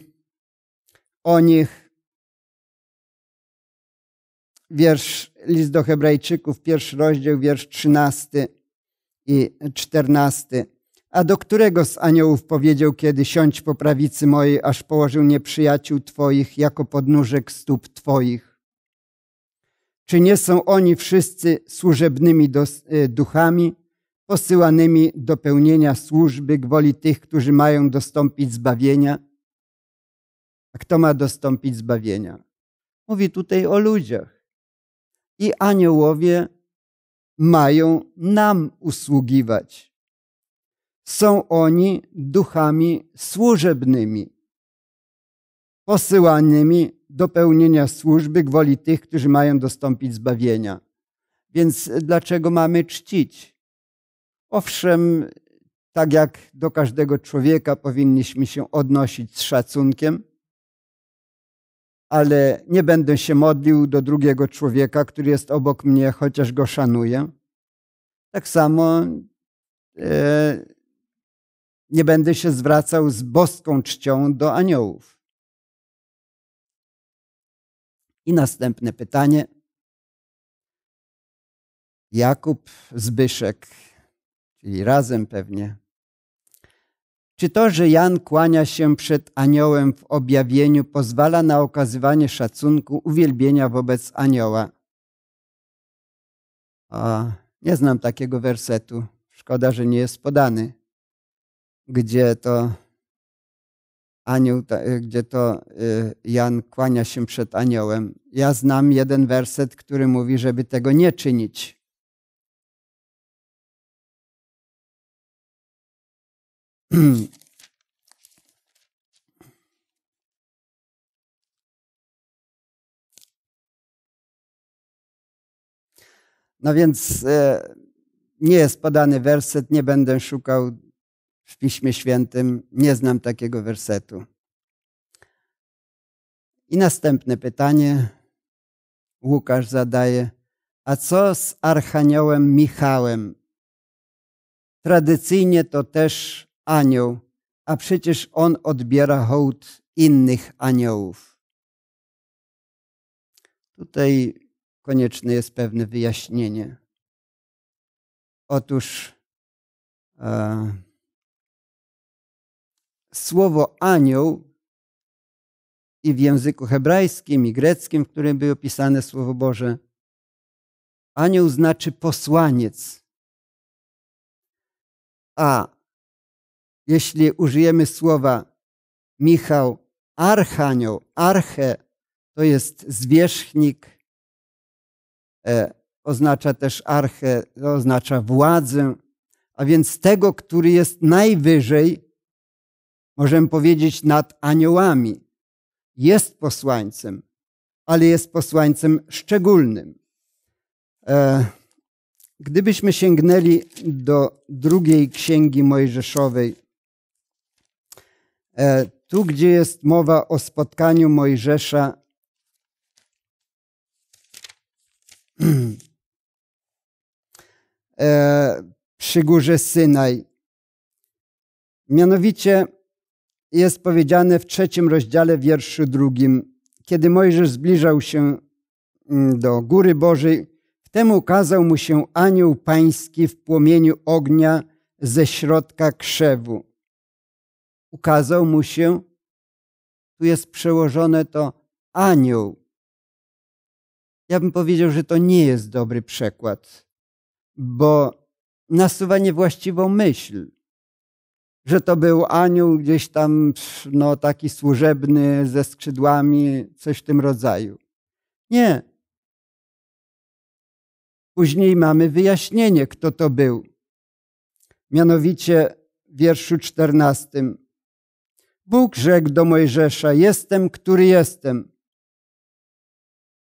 o nich, wiersz, list do Hebrajczyków, pierwszy rozdział, wiersz 13 i 14. A do którego z aniołów powiedział kiedy siądź po prawicy mojej, aż położył nieprzyjaciół Twoich jako podnóżek stóp Twoich? Czy nie są oni wszyscy służebnymi y, duchami, posyłanymi do pełnienia służby gwoli tych, którzy mają dostąpić zbawienia. A kto ma dostąpić zbawienia? Mówi tutaj o ludziach. I aniołowie mają nam usługiwać. Są oni duchami służebnymi, posyłanymi do pełnienia służby gwoli tych, którzy mają dostąpić zbawienia. Więc dlaczego mamy czcić? Owszem, tak jak do każdego człowieka powinniśmy się odnosić z szacunkiem, ale nie będę się modlił do drugiego człowieka, który jest obok mnie, chociaż go szanuję. Tak samo e, nie będę się zwracał z
boską czcią do aniołów. I następne pytanie. Jakub Zbyszek
czyli razem pewnie. Czy to, że Jan kłania się przed aniołem w objawieniu, pozwala na okazywanie szacunku, uwielbienia wobec anioła? O, nie znam takiego wersetu. Szkoda, że nie jest podany, gdzie to anioł, y, gdzie to y, Jan kłania się przed aniołem.
Ja znam jeden werset, który mówi, żeby tego nie czynić. No więc e,
nie jest podany werset, nie będę szukał w Piśmie Świętym, nie znam takiego wersetu. I następne pytanie Łukasz zadaje. A co z archaniołem Michałem? Tradycyjnie to też anioł, a przecież on odbiera hołd innych aniołów.
Tutaj konieczne jest pewne wyjaśnienie. Otóż e,
słowo anioł i w języku hebrajskim i greckim, w którym było pisane Słowo Boże. Anioł znaczy posłaniec, a jeśli użyjemy słowa Michał, archanioł, arche, to jest zwierzchnik, e, oznacza też arche, to oznacza władzę, a więc tego, który jest najwyżej, możemy powiedzieć nad aniołami. Jest posłańcem, ale jest posłańcem szczególnym. E, gdybyśmy sięgnęli do drugiej księgi Mojżeszowej, E, tu, gdzie jest mowa o spotkaniu Mojżesza e, przy górze Synaj. Mianowicie jest powiedziane w trzecim rozdziale, wierszu drugim, kiedy Mojżesz zbliżał się mm, do Góry Bożej, wtem ukazał mu się anioł pański w płomieniu ognia ze środka krzewu ukazał mu się, tu jest przełożone to anioł. Ja bym powiedział, że to nie jest dobry przekład, bo nasuwa niewłaściwą myśl, że to był anioł gdzieś tam no, taki służebny ze skrzydłami, coś w tym rodzaju. Nie. Później mamy wyjaśnienie, kto to był. Mianowicie w wierszu czternastym. Bóg rzekł do Mojżesza, jestem, który jestem.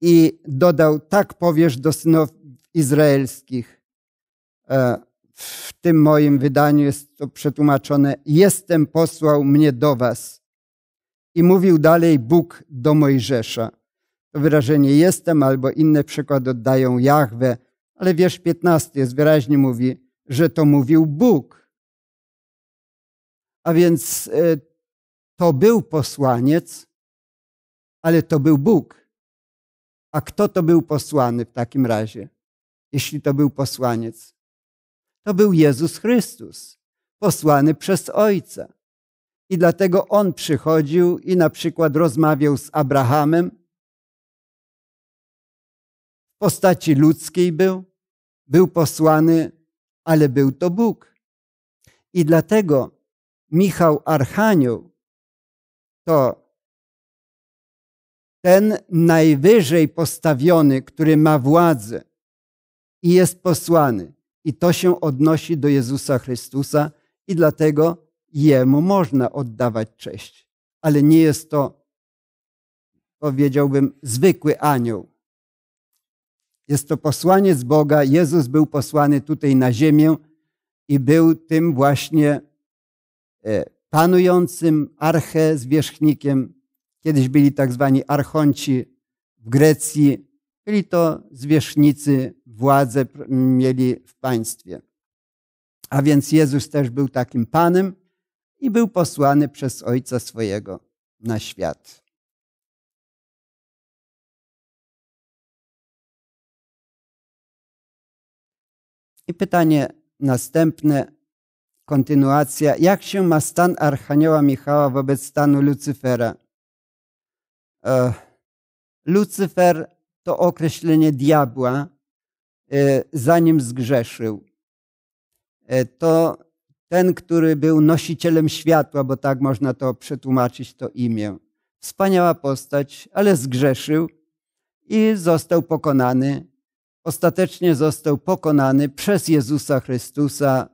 I dodał, tak powiesz do synów izraelskich. E, w tym moim wydaniu jest to przetłumaczone, jestem posłał mnie do was. I mówił dalej Bóg do Mojżesza. To wyrażenie jestem albo inny przykład oddają Jahwe, ale wiersz 15 jest wyraźnie mówi,
że to mówił Bóg. A więc e, to był posłaniec, ale to był Bóg.
A kto to był posłany w takim razie, jeśli to był posłaniec? To był Jezus Chrystus, posłany przez Ojca. I dlatego On przychodził i na przykład rozmawiał z Abrahamem. W postaci ludzkiej był, był posłany, ale był to Bóg. I dlatego Michał Archanioł to ten najwyżej postawiony, który ma władzę i jest posłany, i to się odnosi do Jezusa Chrystusa, i dlatego Jemu można oddawać cześć. Ale nie jest to, powiedziałbym, zwykły anioł. Jest to posłaniec Boga. Jezus był posłany tutaj na ziemię i był tym właśnie e, panującym archezwierzchnikiem. Kiedyś byli tak zwani archonci w Grecji. Byli to zwierzchnicy, władzę mieli w państwie. A więc Jezus też był takim panem i był posłany przez
Ojca swojego na świat. I pytanie następne, Kontynuacja. Jak się ma stan Archanioła Michała
wobec stanu Lucyfera? E, Lucyfer to określenie diabła, e, zanim zgrzeszył. E, to ten, który był nosicielem światła, bo tak można to przetłumaczyć, to imię. Wspaniała postać, ale zgrzeszył i został pokonany. Ostatecznie został pokonany przez Jezusa Chrystusa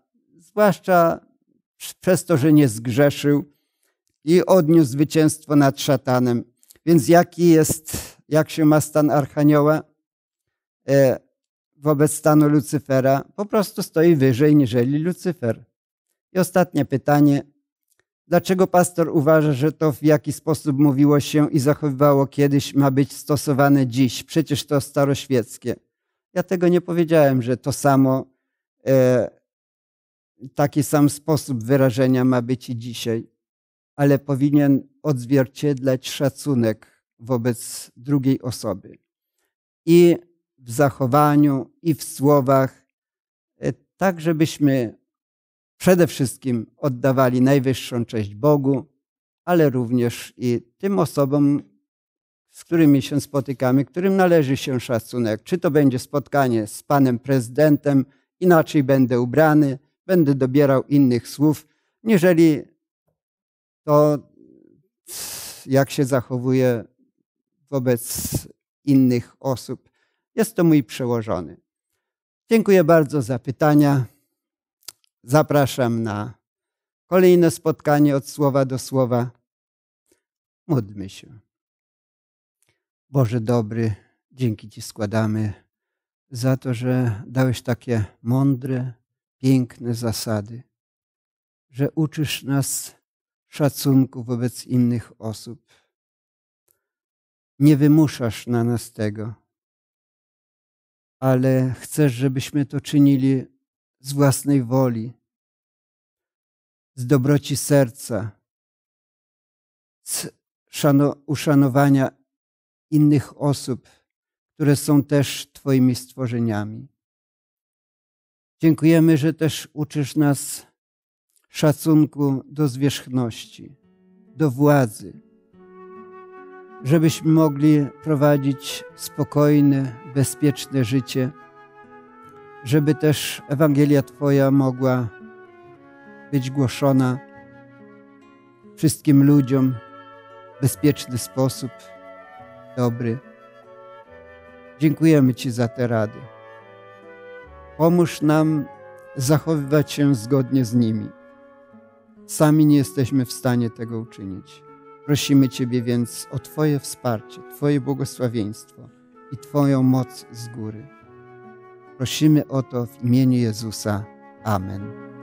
zwłaszcza przez to, że nie zgrzeszył i odniósł zwycięstwo nad szatanem. Więc jaki jest, jak się ma stan Archanioła e, wobec stanu Lucyfera? Po prostu stoi wyżej niżeli Lucyfer. I ostatnie pytanie. Dlaczego pastor uważa, że to w jaki sposób mówiło się i zachowywało kiedyś ma być stosowane dziś? Przecież to staroświeckie. Ja tego nie powiedziałem, że to samo e, taki sam sposób wyrażenia ma być i dzisiaj, ale powinien odzwierciedlać szacunek wobec drugiej osoby. I w zachowaniu, i w słowach, e, tak żebyśmy przede wszystkim oddawali najwyższą cześć Bogu, ale również i tym osobom, z którymi się spotykamy, którym należy się szacunek. Czy to będzie spotkanie z panem prezydentem, inaczej będę ubrany, będę dobierał innych słów, niżeli to, jak się zachowuje wobec innych osób. Jest to mój przełożony. Dziękuję bardzo za pytania. Zapraszam na kolejne spotkanie od słowa do słowa. Módlmy się. Boże dobry, dzięki Ci składamy za to, że dałeś takie mądre, piękne zasady, że uczysz nas szacunku wobec innych osób. Nie wymuszasz na nas tego, ale chcesz, żebyśmy to czynili z własnej woli, z dobroci serca, z uszanowania innych osób, które są też Twoimi stworzeniami. Dziękujemy, że też uczysz nas szacunku do zwierzchności, do władzy, żebyśmy mogli prowadzić spokojne, bezpieczne życie, żeby też Ewangelia Twoja mogła być głoszona wszystkim ludziom w bezpieczny sposób, dobry. Dziękujemy Ci za te rady. Pomóż nam zachowywać się zgodnie z nimi. Sami nie jesteśmy w stanie tego uczynić. Prosimy Ciebie więc o Twoje wsparcie, Twoje błogosławieństwo i Twoją moc z góry. Prosimy o to w imieniu Jezusa. Amen.